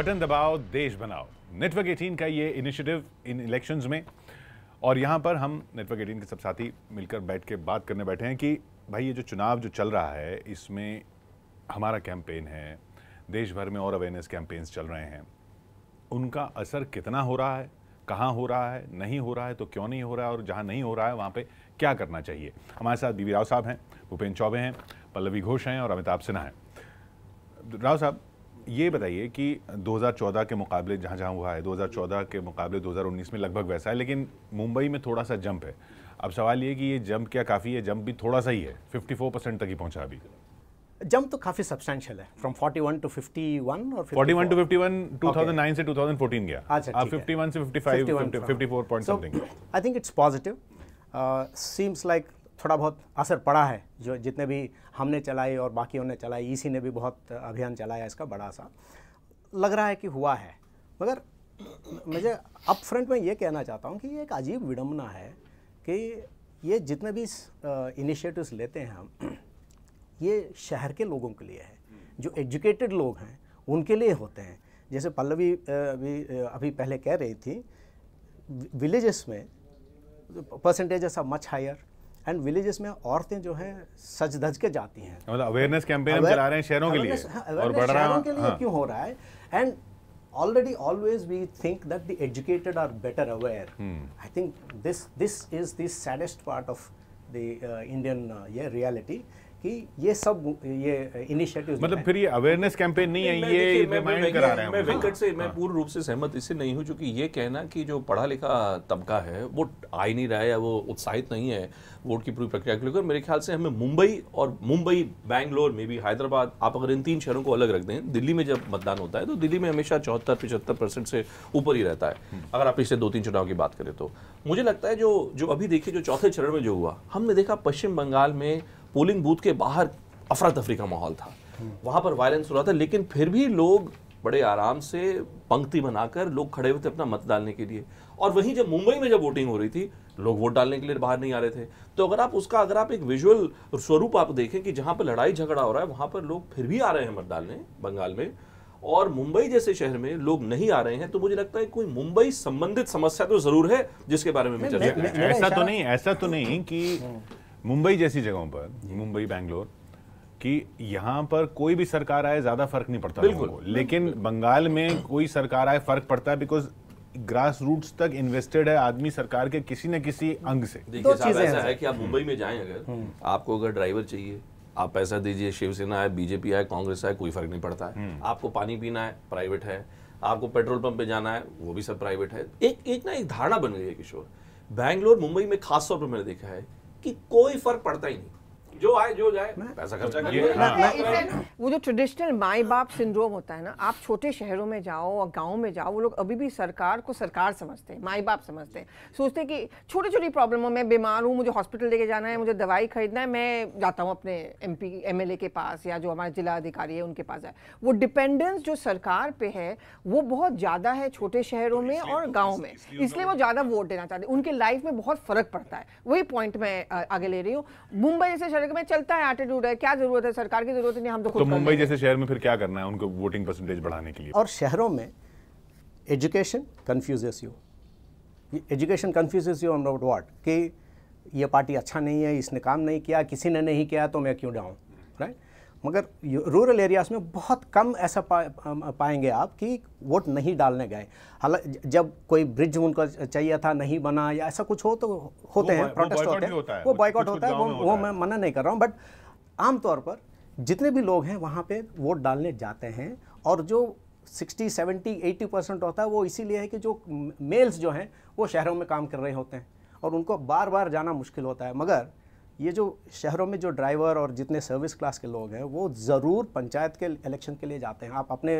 Button दबाओ देश बनाओ नेटवर्क 18 का ये इनिशिएटिव इन इलेक्शंस में और यहाँ पर हम नेटवर्क 18 के सब साथी मिलकर बैठ के बात करने बैठे हैं कि भाई ये जो चुनाव जो चल रहा है इसमें हमारा कैंपेन है देश भर में और अवेयरनेस कैंपेन्स चल रहे हैं उनका असर कितना हो रहा है कहाँ हो रहा है नहीं हो रहा है तो क्यों नहीं हो रहा है और जहाँ नहीं हो रहा है वहाँ पर क्या करना चाहिए हमारे साथ बीवी राव साहब हैं भूपेन्द्र चौबे हैं पल्लवी घोष हैं और अमिताभ सिन्हा हैं राव साहब ये बताइए कि 2014 के मुकाबले जहाँ जहाँ हुआ है 2014 के मुकाबले 2019 में लगभग वैसा है लेकिन मुंबई में थोड़ा सा जंप है अब सवाल ये कि ये जंप क्या काफ़ी है जंप भी थोड़ा सा ही है 54 परसेंट तक ही पहुँचा अभी जंप तो काफ़ी सब्सटैंशियल है फ्रॉम 41 टू 51 और 41 टू 51 2009 से 2014 गया अच्छा अब 51 से 55 54 point something I think it's positive seems like थोड़ा बहुत असर पड़ा है जो जितने भी हमने चलाए और बाकियों ने चलाए इसी ने भी बहुत अभियान चलाया इसका बड़ा सा लग रहा है कि हुआ है मगर मुझे अप फ्रंट में ये कहना चाहता हूँ कि ये एक अजीब विडम्बना है कि ये जितने भी इनिशिएटिव्स लेते हैं हम ये शहर के लोगों के लिए है जो एजुकेटेड लोग हैं उनके लिए होते हैं जैसे पल्लवी अभी अभी पहले कह रही थी विलेजेस में परसेंटेज ऐसा मच हायर एंड विलेजेस में औरतें जो हैं सच धज के जाती हैं मतलब अवेयरनेस कैंपेन चला रहे हैं शहरों के लिए हाँ, और बढ़ रहा है के हाँ। क्यों हो रहा है and already always we think that the educated are better aware I think this this is the saddest part of the Indian ये रियलिटी कि ये सब ये इनिशिएटिव मतलब फिर ये अवेयरनेस कैंपेन नहीं है ये रिमाइंड करा रहे हैं मैं वेंकट से मैं हाँ। पूर्ण रूप से सहमत इससे नहीं हूँ क्योंकि ये कहना कि जो पढ़ा लिखा तबका है वो आ ही नहीं रहा है या वो उत्साहित नहीं है वोट की पूरी प्रक्रिया के लिए मेरे ख्याल से हमें मुंबई और मुंबई बैंगलोर में भी हैदराबाद आप अगर इन तीन शहरों को अलग रख दें दिल्ली में जब मतदान होता है तो दिल्ली में हमेशा चौहत्तर पिछहत्तर परसेंट से ऊपर ही रहता है हम्म। अगर आप पिछले दो तीन चुनाव की बात करें तो मुझे लगता है जो जो अभी देखिए जो चौथे चरण में जो हुआ हमने देखा पश्चिम बंगाल में पोलिंग बूथ के बाहर अफरा तफरी का माहौल था वहाँ पर वायलेंस हो रहा था लेकिन फिर भी लोग बड़े आराम से पंक्ति बनाकर लोग खड़े हुए थे अपना मत डालने के लिए और वहीं जब मुंबई में जब वोटिंग हो रही थी लोग वोट डालने के लिए बाहर नहीं आ रहे थे तो अगर आप उसका अगर आप एक विजुअल स्वरूप आप देखें कि जहाँ पर लड़ाई झगड़ा हो रहा है वहाँ पर लोग फिर भी आ रहे हैं मत डालने बंगाल में और मुंबई जैसे शहर में लोग नहीं आ रहे हैं तो मुझे लगता है कोई मुंबई संबंधित समस्या तो जरूर है जिसके बारे में ऐसा तो नहीं ऐसा तो नहीं कि हम्म। मुंबई जैसी जगहों पर मुंबई बैंगलोर कि यहाँ पर कोई भी सरकार आए ज्यादा फर्क नहीं पड़ता बिल्कुल लेकिन बिल्कुल। बंगाल में कोई सरकार आए फर्क पड़ता है बिकॉज ग्रास रूट्स तक इन्वेस्टेड है आदमी सरकार के किसी न किसी अंग से देखिए ऐसा है कि आप मुंबई में जाएं अगर हम्म। आपको अगर ड्राइवर चाहिए आप पैसा दीजिए शिवसेना है बीजेपी है कांग्रेस आए कोई फर्क नहीं पड़ता है हम्म। आपको पानी पीना है प्राइवेट है आपको पेट्रोल पंप पे जाना है वो भी सब प्राइवेट है एक एक ना एक धारणा बन गई है किशोर बैंगलोर मुंबई में खासतौर पर मैंने देखा है कि कोई फर्क पड़ता ही नहीं जो आए जो जाए पैसा खर्चा हाँ। वो जो ट्रेडिशनल माई बाप सिंड्रोम होता है ना आप छोटे शहरों में जाओ और गाँव में जाओ वो लोग अभी भी सरकार को सरकार समझते हैं माई बाप समझते हैं सोचते हैं कि छोटी छोटी प्रॉब्लम हो मैं बीमार हूँ मुझे हॉस्पिटल लेके जाना है मुझे दवाई खरीदना है मैं जाता हूँ अपने एम पी के पास या जो हमारे जिला अधिकारी है उनके पास जाए वो डिपेंडेंस जो सरकार पे है वो बहुत ज़्यादा है छोटे शहरों में और गाँव में इसलिए वो ज़्यादा वोट देना चाहते हैं उनके लाइफ में बहुत फ़र्क पड़ता है वही पॉइंट मैं आगे ले रही हूँ मुंबई जैसे शहर वर्ग में चलता है एटीट्यूड है क्या जरूरत है सरकार की जरूरत नहीं हम तो, तो मुंबई जैसे शहर में फिर क्या करना है उनको वोटिंग परसेंटेज बढ़ाने के लिए और शहरों में education confuses you education confuses you about what कि ये पार्टी अच्छा नहीं है इसने काम नहीं किया किसी ने नहीं किया तो मैं क्यों जाऊँ राइट मगर रूरल एरियाज़ में बहुत कम ऐसा पा, पाएंगे आप कि वोट नहीं डालने गए हालांकि जब कोई ब्रिज उनका चाहिए था नहीं बना या ऐसा कुछ हो तो होते हैं प्रोटेस्ट होते हैं वो बॉयकॉट होता है वो वो मैं मना नहीं कर रहा हूँ बट आमतौर पर जितने भी लोग हैं वहाँ पे वोट डालने जाते हैं और जो 60, 70, 80 परसेंट होता है वो इसीलिए है कि जो मेल्स जो हैं वो शहरों में काम कर रहे होते हैं और उनको बार बार जाना मुश्किल होता है मगर ये जो शहरों में जो ड्राइवर और जितने सर्विस क्लास के लोग हैं वो ज़रूर पंचायत के इलेक्शन के लिए जाते हैं आप अपने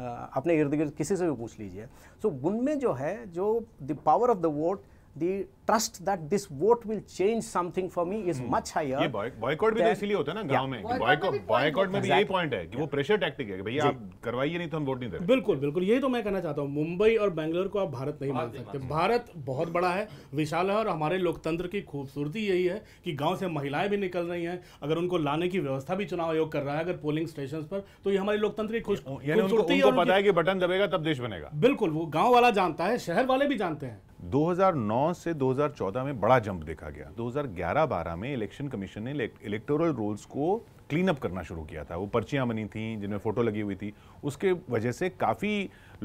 अपने इर्द गिर्द किसी से भी पूछ लीजिए सो so, उनमें जो है जो the power of the vote the trust that this vote will change something for me is hmm. much higher ये बॉयकॉट भी तो इसीलिए होता है ना गांव में बॉयकॉट बॉयकॉट में भी यही पॉइंट है कि वो प्रेशर टैक्टिक है भैया आप करवाइए नहीं तो हम वोट नहीं दे बिल्कुल बिल्कुल यही तो मैं कहना चाहता हूँ मुंबई और बैंगलोर को आप भारत नहीं मान हाँ सकते हाँ भारत बहुत बड़ा है विशाल है और हमारे लोकतंत्र की खूबसूरती यही है कि गाँव से महिलाएं भी निकल रही है अगर उनको लाने की व्यवस्था भी चुनाव आयोग कर रहा है अगर पोलिंग स्टेशन पर तो ये हमारे लोकतंत्र की खूबसूरती है पता है कि बटन दबेगा तब देश बनेगा बिल्कुल वो गाँव वाला जानता है शहर वाले भी जानते हैं 2009 से 2014 में बड़ा जंप देखा गया 2011-12 में इलेक्शन कमीशन ने इलेक्टोरल रोल्स को क्लीन अप करना शुरू किया था वो पर्चियाँ बनी थी जिनमें फ़ोटो लगी हुई थी उसके वजह से काफ़ी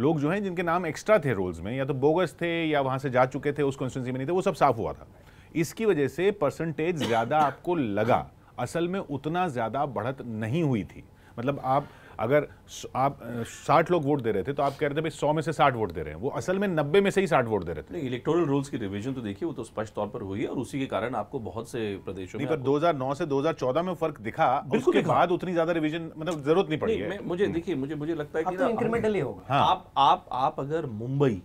लोग जो हैं जिनके नाम एक्स्ट्रा थे रोल्स में या तो बोगस थे या वहाँ से जा चुके थे उस कॉन्स्टिट्यूंसी में नहीं थे वो सब साफ हुआ था इसकी वजह से परसेंटेज ज़्यादा आपको लगा असल में उतना ज़्यादा बढ़त नहीं हुई थी मतलब आप अगर आप साठ लोग वोट दे रहे थे तो आप कह रहे थे भाई सौ में से साठ वोट दे रहे हैं वो असल में नब्बे में से ही साठ वोट दे रहे थे इलेक्टोरल रूल्स की रिविजन तो देखिए वो तो स्पष्ट तौर पर हुई है और उसी के कारण आपको बहुत से प्रदेशों में पर 2009 से 2014 में फर्क दिखा उसके बाद उतनी ज्यादा रिविजन मतलब जरूरत नहीं पड़ी है मुझे हम्म। देखिए मुझे मुझे लगता है कि इंक्रीमेंटली तो होगा हाँ। आप आप अगर मुंबई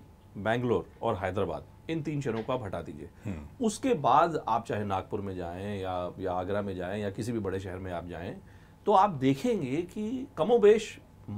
बैंगलोर और हैदराबाद इन तीन शहरों को आप हटा दीजिए हम्म। उसके बाद आप चाहे नागपुर में जाएं या या आगरा में जाएं या किसी भी बड़े शहर में आप जाएं तो आप देखेंगे कि कमोबेश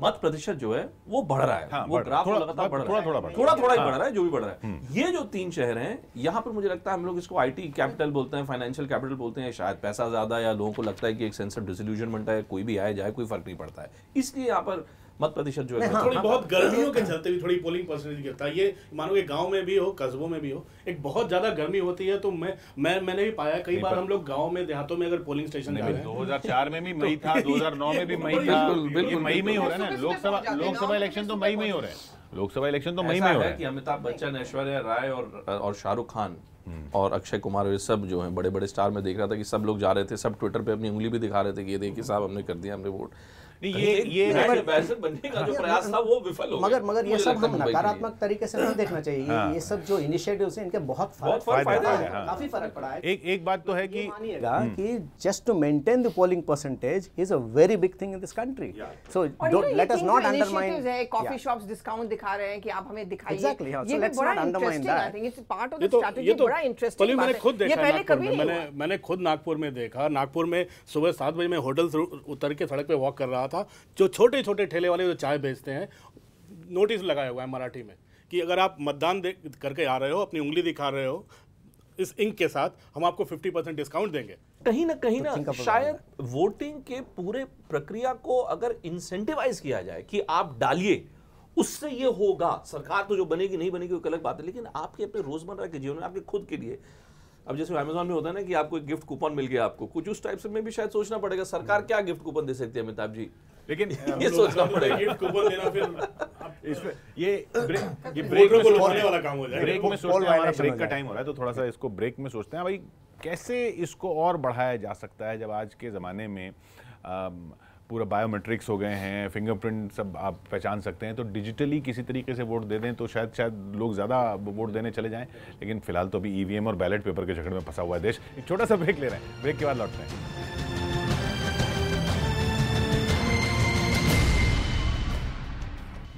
मत प्रतिशत जो है वो बढ़ रहा है हाँ, वो ग्राफ लगातार बढ़ रहा है थोड़ा थोड़ा थोड़ा ही हाँ। बढ़ रहा है जो भी बढ़ रहा है हम्म। ये जो तीन शहर हैं यहाँ पर मुझे लगता है हम लोग इसको आईटी कैपिटल बोलते हैं फाइनेंशियल कैपिटल बोलते हैं शायद पैसा ज्यादा या लोगों को लगता है कि एक सेंस ऑफ डिसोल्यूशन बनता है कोई भी आए जाए कोई फर्क नहीं पड़ता है इसलिए यहाँ पर मत प्रतिशत जो है हाँ, थोड़ी हाँ, बहुत हाँ। गर्मियों के चलते भी थोड़ी पोलिंग परसेंटेज गिरता है ये मानो कि गांव में भी हो कस्बों में भी हो एक बहुत ज्यादा गर्मी होती है तो मैं मैं मैंने भी पाया कई बार हम लोग गांव में देहातों में अगर पोलिंग स्टेशन दो हजार चार में भी तो मई था दो हजार नौ में भी मई था बिल्कुल मई में ही हो रहा है ना तो लोकसभा तो लोकसभा इलेक्शन तो मई में ही हो रहा है लोकसभा इलेक्शन तो मई में हो रहा है कि अमिताभ बच्चन ऐश्वर्या राय और और शाहरुख खान हम्म। और अक्षय कुमार ये सब जो हैं बड़े बड़े स्टार में देख रहा था कि सब लोग जा रहे थे सब ट्विटर पे अपनी उंगली भी दिखा रहे थे कि ये देखिए साहब हमने कर दिया हमने वोट मगर मगर ये सब हम नकारात्मक तरीके से नहीं देखना चाहिए ये, हाँ। सब जो इनिशियटिव है इनके बहुत फर्क है हाँ। काफी फर्क पड़ा है एक एक बात तो है कि हम्म। कि just to maintain the polling percentage is a very big thing in this country so let us not undermine coffee shops discount दिखा रहे हैं कि आप हमें दिखाइए हाँ, ये undermine I think it's part of the strategy बड़ा इंटरेस्टिंग तो- तो मैंने खुद देखा नागपुर में मैंने मैंने खुद नागपुर में देखा नागपुर में सुबह सात बजे मैं होटल उतर के सड़क पे वॉक कर रहा रहा था जो छोटे छोटे ठेले वाले जो चाय बेचते हैं नोटिस लगाया हुआ है मराठी में कि अगर आप मतदान दे करके आ रहे हो अपनी उंगली दिखा रहे हो इस इंक के साथ हम आपको 50 परसेंट डिस्काउंट देंगे कहीं ना कहीं तो ना शायद वोटिंग के पूरे प्रक्रिया को अगर इंसेंटिवाइज किया जाए कि आप डालिए उससे ये होगा सरकार तो जो बनेगी नहीं बनेगी वो अलग बात है लेकिन आपके अपने रोजमर्रा के जीवन में आपके खुद के लिए अब जैसे अमेजोन में होता है ना कि आपको एक गिफ्ट कूपन मिल गया आपको कुछ उस टाइप से में भी शायद सोचना पड़ेगा सरकार क्या गिफ्ट कूपन दे सकती है अमिताभ जी लेकिन ये सोचना पड़ेगा गिफ्ट कूपन देना फिर इसमें ये ब्रेक में सोचते हैं तो थोड़ा सा इसको ब्रेक में सोचते हैं भाई कैसे इसको और बढ़ाया जा सकता है जब आज के ज़माने में पूरा बायोमेट्रिक्स हो गए हैं फिंगरप्रिंट सब आप पहचान सकते हैं तो डिजिटली किसी तरीके से वोट दे दें तो शायद शायद लोग ज़्यादा वोट देने चले जाएं लेकिन फिलहाल तो अभी ईवीएम e और बैलेट पेपर के झगड़े में फंसा हुआ है देश एक छोटा सा ब्रेक ले रहे हैं ब्रेक के बाद लौट रहे हैं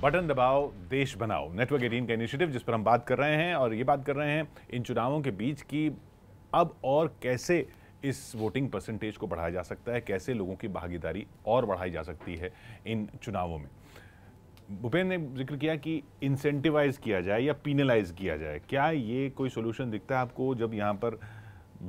बटन दबाओ देश बनाओ नेटवर्क एटीन का इनिशिएटिव जिस पर हम बात कर रहे हैं और ये बात कर रहे हैं इन चुनावों के बीच की अब और कैसे इस वोटिंग परसेंटेज को बढ़ाया जा सकता है कैसे लोगों की भागीदारी और बढ़ाई जा सकती है इन चुनावों में भूपेन्द्र ने जिक्र किया कि इंसेंटिवाइज किया जाए या पीनलाइज किया जाए क्या ये कोई सोल्यूशन दिखता है आपको जब यहाँ पर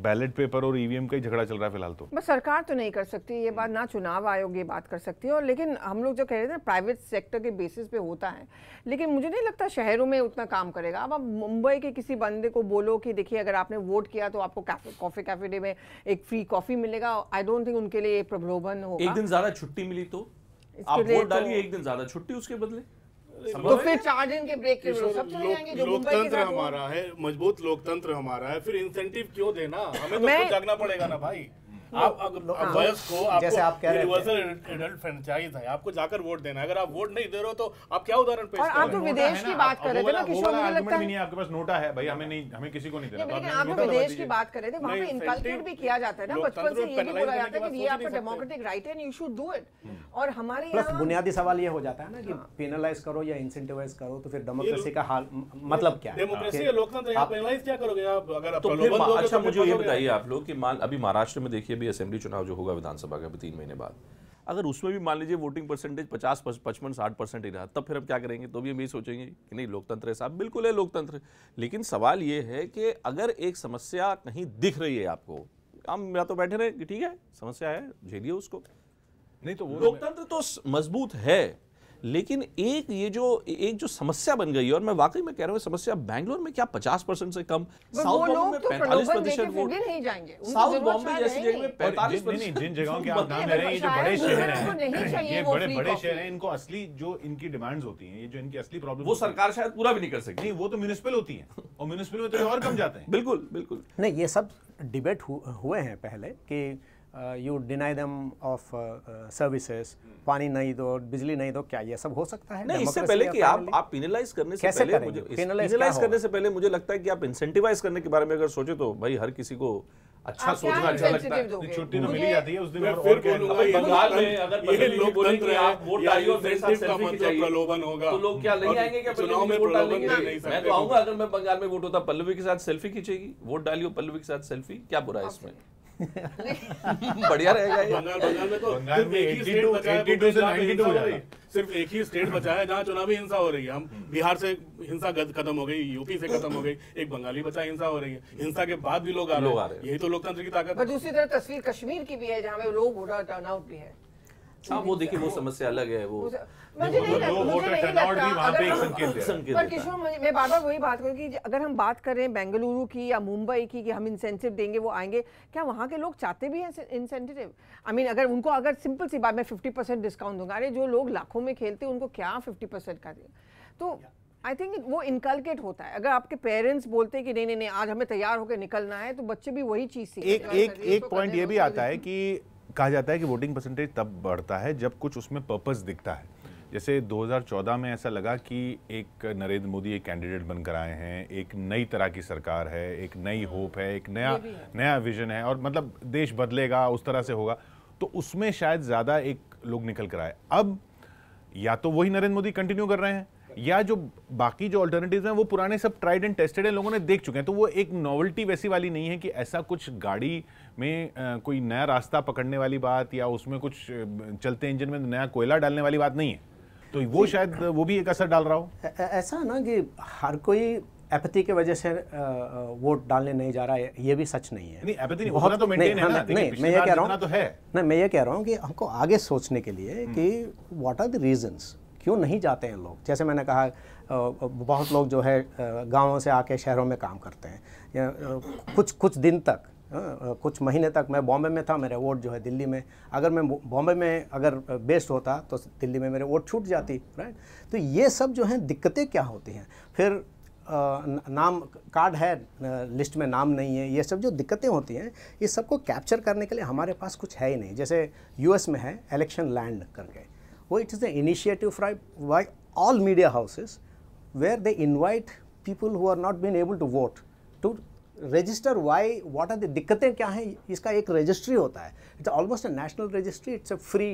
बैलेट पेपर और ईवीएम का ही झगड़ा चल रहा है फिलहाल तो बस सरकार तो नहीं कर सकती ये बात ना चुनाव आयोग ये बात कर सकती है और लेकिन हम लोग जो कह रहे थे प्राइवेट सेक्टर के बेसिस पे होता है लेकिन मुझे नहीं लगता शहरों में उतना काम करेगा अब आप मुंबई के किसी बंदे को बोलो कि देखिए अगर आपने वोट किया तो आपको कॉफी कैफे डे में एक फ्री कॉफी मिलेगा आई डोंट थिंक उनके लिए प्रलोभन होगा एक दिन ज्यादा छुट्टी मिली तो आप वोट डालिए तो- एक दिन ज्यादा छुट्टी उसके बदले तो फिर चार दिन के ब्रेक के सब चले जाएंगे तो जो लोकतंत्र हमारा है मजबूत लोकतंत्र हमारा है फिर इंसेंटिव क्यों देना हमें तो जागना पड़ेगा ना भाई हाँ। जैसे आप कह रहे हैं आपको जाकर वोट देना अगर आप वोट नहीं दे रहे हो तो आप क्या उदाहरण पेश आप तो विदेश की बात कर रहे थे आपके पास नोटा है भाई हमें नहीं हमें किसी को नहीं देना तो आप तो तो विदेश की बात कर रहे थे पे भी किया जाता है ना बचपन से ये भी बोला जाता है कि ये आपका डेमोक्रेटिक राइट है यू शुड डू इट और हमारे प्लस बुनियादी सवाल ये हो जाता है ना कि पेनलाइज हाँ। करो या इंसेंटिवाइज करो तो फिर डेमोक्रेसी का हाल मतलब क्या डेमोक्रेसी लोकतंत्र क्या करोगे आप अगर अच्छा मुझे ये बताइए आप लोग की मान अभी महाराष्ट्र में देखिए भी असेंबली चुनाव जो होगा विधानसभा का तीन महीने बाद अगर उसमें भी मान लीजिए वोटिंग परसेंटेज पचास पचपन साठ परसेंट ही रहा तब फिर हम क्या करेंगे तो भी हम यही सोचेंगे कि नहीं लोकतंत्र है साहब बिल्कुल है लोकतंत्र लेकिन सवाल ये है कि अगर एक समस्या कहीं दिख रही है आपको हम या तो बैठे रहे कि ठीक है समस्या है झेलिए उसको नहीं तो वो लोकतंत्र तो मजबूत है लेकिन एक ये जो एक जो समस्या बन गई है और मैं वाकई में कह रहा हूँ समस्या बैंगलोर में क्या 50 परसेंट से कम साउथ बॉम्बे में तो पैंतालीस प्रतिशत वोट नहीं जाएंगे साउथ बॉम्बे जैसी जगह में पैंतालीस प्रतिशत जिन जगहों के आप नाम ले रहे हैं ये जो बड़े शहर हैं ये बड़े बड़े शहर हैं इनको असली जो इनकी डिमांड्स होती हैं ये जो इनकी असली प्रॉब्लम वो सरकार शायद पूरा भी नहीं कर सकती वो तो म्यूनिसिपल होती है और म्यूनिसिपल में तो और कम जाते हैं बिल्कुल बिल्कुल नहीं ये सब डिबेट हुए हैं पहले की uh, you you deny them of services पानी नहीं दो बिजली नहीं दो क्या ये सब हो सकता है नहीं इससे पहले कि आप आप पिनलाइज करने से पहले मुझे पिनलाइज करने से पहले मुझे लगता है कि आप इंसेंटिवाइज करने के बारे में अगर सोचे तो भाई हर किसी को अच्छा सोचना अच्छा लगता है छुट्टी तो मिली जाती है उस दिन और बंगाल में अगर ये लोकतंत्र है आप वोट डालिए और मेरे साथ सेल्फी मतलब खिंचाइए प्रलोभन होगा तो लोग क्या नहीं आएंगे क्या चुनाव में वोट डालेंगे मैं तो आऊंगा अगर मैं बंगाल में वोट होता पल्लवी के साथ सेल्फी खींचेगी वोट डालियो पल्लवी के साथ सेल्फी क्या बुरा है इसमें बढ़िया रहेगा ये बंगाल बंगाल में तो सिर्फ एक ही स्टेट बचा तो है सिर्फ एक ही स्टेट बचा है जहाँ चुनावी हिंसा हो रही है हम हम्म। बिहार से हिंसा खत्म हो गई यूपी से खत्म हो गई एक बंगाली बचा हिंसा हो रही है हिंसा के बाद भी लोग आ रहे हैं यही तो लोकतंत्र की ताकत है दूसरी तरह तस्वीर कश्मीर की भी है जहाँ पे लोग टर्न आउट भी है हाँ वो देखिए वो समस्या अलग है वो मैं बार बार वही बात करूँ की अगर हम बात कर रहे हैं बेंगलुरु की या मुंबई की कि हम इंसेंटिव देंगे वो आएंगे क्या वहाँ के लोग चाहते भी हैं इंसेंटिव आई मीन अगर उनको अगर सिंपल सी बात मैं फिफ्टी परसेंट डिस्काउंट दूंगा अरे जो लोग लाखों में खेलते हैं उनको क्या फिफ्टी परसेंट का दें तो आई थिंक वो इनकलकेट होता है अगर आपके पेरेंट्स बोलते हैं कि नहीं नहीं नहीं आज हमें तैयार होकर निकलना है तो बच्चे भी वही चीज़ सीखते एक एक पॉइंट तो ये भी आता है कि कहा जाता है कि वोटिंग परसेंटेज तब बढ़ता है जब कुछ उसमें पर्पज़ दिखता है जैसे 2014 में ऐसा लगा कि एक नरेंद्र मोदी एक कैंडिडेट बनकर आए हैं एक नई तरह की सरकार है एक नई होप हम्म। है एक नया नया विजन है और मतलब देश बदलेगा उस तरह से होगा तो उसमें शायद ज़्यादा एक लोग निकल कर आए अब या तो वही नरेंद्र मोदी कंटिन्यू कर रहे हैं या जो बाकी जो ऑल्टरनेटिव हैं वो पुराने सब ट्राइड एंड टेस्टेड हैं लोगों ने देख चुके हैं तो वो एक नॉवल्टी वैसी वाली नहीं है कि ऐसा कुछ गाड़ी में कोई नया रास्ता पकड़ने वाली बात या उसमें कुछ चलते इंजन में नया कोयला डालने वाली बात नहीं है तो वो शायद वो भी एक असर डाल रहा हो ऐसा ना कि हर कोई एपथी के वजह से वोट डालने नहीं जा रहा है ये भी सच नहीं है नहीं नहीं तो मेंटेन है हाँ, ना हाँ, नहीं मैं ये कह रहा हूँ तो नहीं मैं ये कह रहा हूँ कि हमको आगे सोचने के लिए हम्म। कि व्हाट आर द रीजंस क्यों नहीं जाते हैं लोग जैसे मैंने कहा बहुत लोग जो है गाँवों से आके शहरों में काम करते हैं कुछ कुछ दिन तक कुछ महीने तक मैं बॉम्बे में था मेरे वोट जो है दिल्ली में अगर मैं बॉम्बे में अगर बेस्ड होता तो दिल्ली में मेरे वोट छूट जाती राइट तो ये सब जो हैं दिक्कतें क्या होती हैं फिर नाम कार्ड है लिस्ट में नाम नहीं है ये सब जो दिक्कतें होती हैं ये सबको कैप्चर करने के लिए हमारे पास कुछ है ही नहीं जैसे यूएस में है इलेक्शन लैंड करके वो it is the initiative by, by all media houses where they invite people who are not been able to vote to register why what are the दिक्कतें क्या हैं इसका एक रजिस्ट्री होता है it's almost a national registry it's a free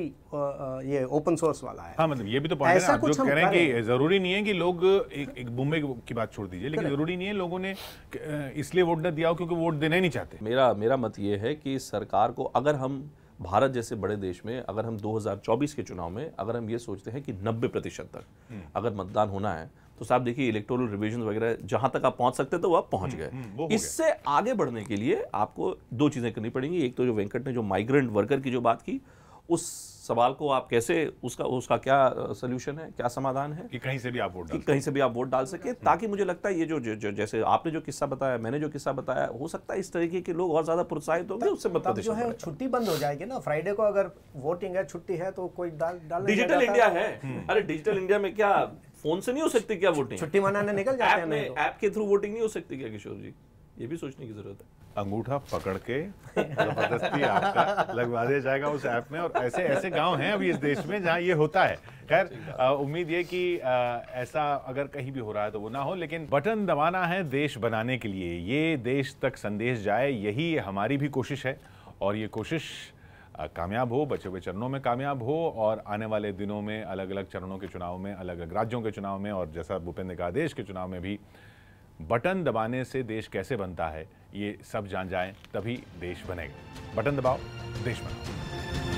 ये open source वाला है हाँ मतलब ये भी तो ऐसा कुछ जो कह रहे हैं कि जरूरी नहीं है कि लोग एक एक बुम्बे की बात छोड़ दीजिए लेकिन जरूरी नहीं है लोगों ने इसलिए वोट न दिया हो क्योंकि वोट देना ही नहीं चाहते मेरा मेरा मत ये है कि सरकार को अगर हम भारत जैसे बड़े देश में अगर हम 2024 के चुनाव में अगर हम ये सोचते हैं कि 90 प्रतिशत तक हम्म। अगर मतदान होना है तो साहब देखिए इलेक्टोरल रिविजन वगैरह जहां तक आप पहुंच सकते थे तो वो आप पहुंच हम्म, गए हम्म, इससे आगे बढ़ने के लिए आपको दो चीज़ें करनी पड़ेंगी एक तो जो वेंकट ने जो माइग्रेंट वर्कर की जो बात की उस सवाल को आप कैसे उसका उसका क्या सोल्यूशन है क्या समाधान है कि कहीं से भी आप वोट डाल कहीं से भी आप वोट डाल सके हम्म। ताकि मुझे लगता है ये जो, जो, जो जैसे आपने जो किस्सा बताया मैंने जो किस्सा बताया हो सकता है इस तरीके के लोग और ज्यादा प्रोत्साहित होंगे उससे मतलब जो है छुट्टी बंद हो जाएगी ना फ्राइडे को अगर वोटिंग है छुट्टी है तो कोई डाल डाल डिजिटल इंडिया है हम्म। अरे डिजिटल इंडिया में क्या फोन से नहीं हो सकती क्या वोटिंग छुट्टी मनाने निकल जाते हैं ऐप तो। के थ्रू वोटिंग नहीं हो सकती क्या किशोर जी ये भी सोचने की जरूरत है अंगूठा पकड़ के जबरदस्ती आपका लगवा दिया जाएगा उस ऐप में और ऐसे ऐसे गांव हैं अभी इस देश में जहां ये होता है खैर उम्मीद ये कि आ, ऐसा अगर कहीं भी हो रहा है तो वो ना हो लेकिन बटन दबाना है देश बनाने के लिए ये देश तक संदेश जाए यही हमारी भी कोशिश है और ये कोशिश कामयाब हो बचे हुए चरणों में कामयाब हो और आने वाले दिनों में अलग अलग चरणों के चुनाव में अलग अलग राज्यों के चुनाव में और जैसा भूपेंद्र का देश के चुनाव में भी बटन दबाने से देश कैसे बनता है ये सब जान जाएं तभी देश बनेगा बटन दबाओ देश बनाओ